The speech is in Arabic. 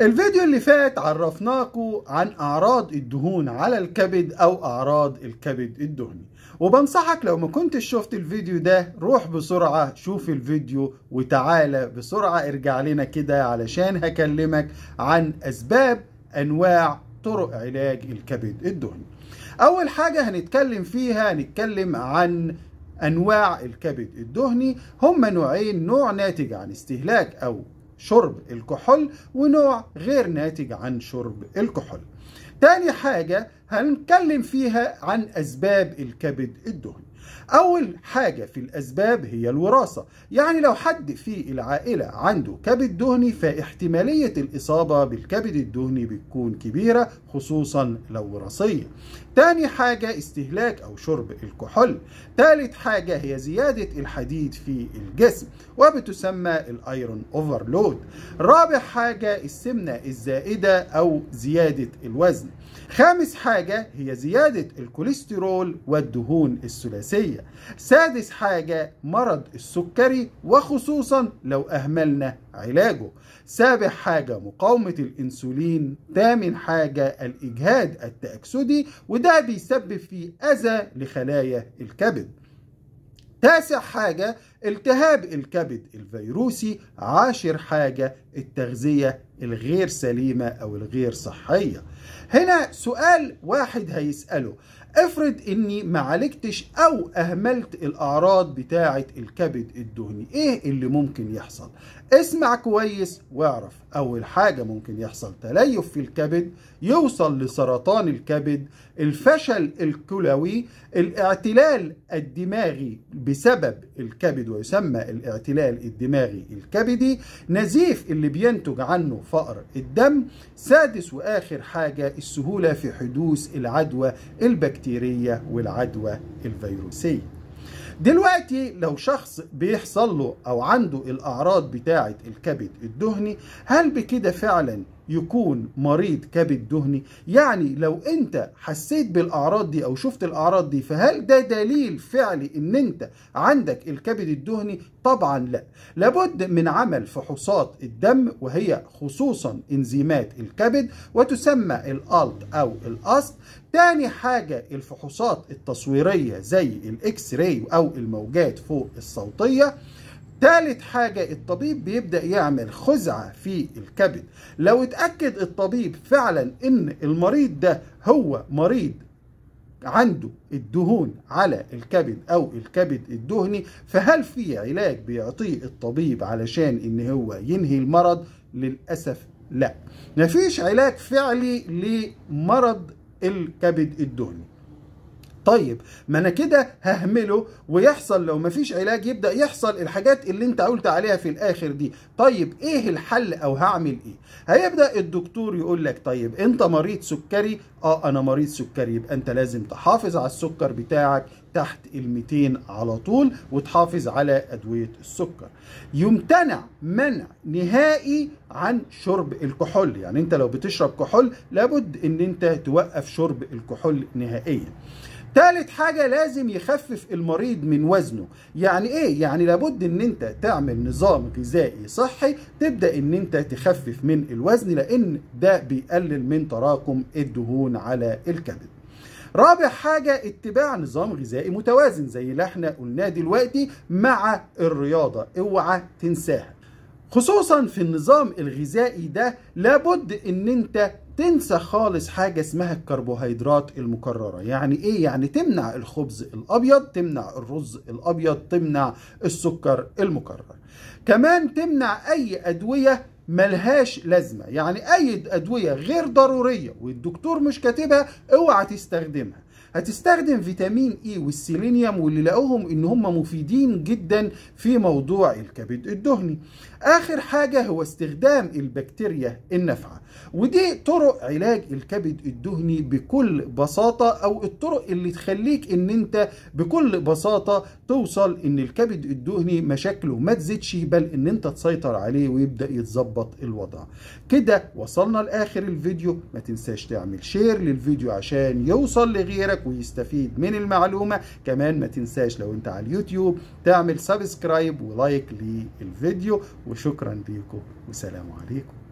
الفيديو اللي فات عرفناكم عن أعراض الدهون على الكبد أو أعراض الكبد الدهني وبنصحك لو ما كنتش شفت الفيديو ده روح بسرعة شوف الفيديو وتعالى بسرعة ارجع لنا كده علشان هكلمك عن أسباب أنواع طرق علاج الكبد الدهني أول حاجة هنتكلم فيها هنتكلم عن أنواع الكبد الدهني هم نوعين نوع ناتج عن استهلاك أو شرب الكحول ونوع غير ناتج عن شرب الكحول تاني حاجة هنتكلم فيها عن أسباب الكبد الدهني أول حاجة في الأسباب هي الوراثة يعني لو حد في العائلة عنده كبد دهني فاحتمالية الإصابة بالكبد الدهني بتكون كبيرة خصوصا لو وراثية تاني حاجة استهلاك أو شرب الكحول تالت حاجة هي زيادة الحديد في الجسم وبتسمى الايرون اوفرلود رابع حاجة السمنة الزائدة أو زيادة الوزن خامس حاجة هي زيادة الكوليسترول والدهون الثلاثية النفسية سادس حاجة مرض السكري وخصوصا لو أهملنا علاجه سابع حاجة مقاومة الإنسولين تامن حاجة الإجهاد التأكسدي وده بيسبب في أذى لخلايا الكبد تاسع حاجة التهاب الكبد الفيروسي عاشر حاجة التغذية الغير سليمة أو الغير صحية هنا سؤال واحد هيسأله افرض اني ما عالجتش او اهملت الاعراض بتاعه الكبد الدهني ايه اللي ممكن يحصل اسمع كويس واعرف اول حاجه ممكن يحصل تليف في الكبد يوصل لسرطان الكبد الفشل الكلوي الاعتلال الدماغي بسبب الكبد ويسمى الاعتلال الدماغي الكبدي نزيف اللي بينتج عنه فقر الدم سادس وآخر حاجة السهولة في حدوث العدوى البكتيرية والعدوى الفيروسية دلوقتي لو شخص بيحصل له او عنده الاعراض بتاعه الكبد الدهني هل بكده فعلا يكون مريض كبد دهني يعني لو انت حسيت بالاعراض دي او شفت الاعراض دي فهل ده دليل فعلي ان انت عندك الكبد الدهني طبعا لا لابد من عمل فحوصات الدم وهي خصوصا انزيمات الكبد وتسمى الالت او الاست تاني حاجة الفحوصات التصويرية زي الاكس راي او الموجات فوق الصوتية تالت حاجة الطبيب بيبدأ يعمل خزعة في الكبد لو اتأكد الطبيب فعلا ان المريض ده هو مريض عنده الدهون على الكبد او الكبد الدهني فهل في علاج بيعطيه الطبيب علشان ان هو ينهي المرض للأسف لا مفيش علاج فعلي لمرض الكبد الدهني طيب ما انا كده ههمله ويحصل لو مفيش علاج يبدا يحصل الحاجات اللي انت قلت عليها في الاخر دي طيب ايه الحل او هعمل ايه هيبدا الدكتور يقول لك طيب انت مريض سكري اه انا مريض سكري يبقى انت لازم تحافظ على السكر بتاعك تحت ال 200 على طول وتحافظ على ادويه السكر يمتنع منع نهائي عن شرب الكحول يعني انت لو بتشرب كحول لابد ان انت توقف شرب الكحول نهائيا تالت حاجة لازم يخفف المريض من وزنه يعني ايه؟ يعني لابد ان انت تعمل نظام غذائي صحي تبدأ ان انت تخفف من الوزن لان ده بيقلل من تراكم الدهون على الكبد رابع حاجة اتباع نظام غذائي متوازن زي اللي احنا قلناه دلوقتي مع الرياضة اوعى تنساها خصوصا في النظام الغذائي ده لابد ان انت تنسى خالص حاجة اسمها الكربوهيدرات المكررة يعني ايه يعني تمنع الخبز الابيض تمنع الرز الابيض تمنع السكر المكرر كمان تمنع اي ادوية ملهاش لازمة يعني اي ادوية غير ضرورية والدكتور مش كاتبها اوعى تستخدمها هتستخدم فيتامين اي e والسيلينيوم واللي لقوهم ان هم مفيدين جدا في موضوع الكبد الدهني اخر حاجه هو استخدام البكتيريا النافعه ودي طرق علاج الكبد الدهني بكل بساطه او الطرق اللي تخليك ان انت بكل بساطه توصل ان الكبد الدهني مشاكله ما تزيدش بل ان انت تسيطر عليه ويبدا يتظبط الوضع كده وصلنا لاخر الفيديو ما تنساش تعمل شير للفيديو عشان يوصل لغيرك ويستفيد من المعلومة كمان ما تنساش لو انت على اليوتيوب تعمل سبسكرايب ولايك للفيديو وشكرا ليكم وسلام عليكم